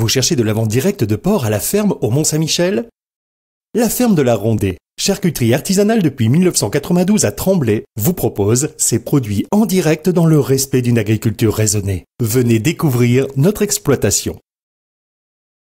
Vous cherchez de la vente directe de porc à la ferme au Mont-Saint-Michel La ferme de la Rondée, charcuterie artisanale depuis 1992 à Tremblay, vous propose ses produits en direct dans le respect d'une agriculture raisonnée. Venez découvrir notre exploitation.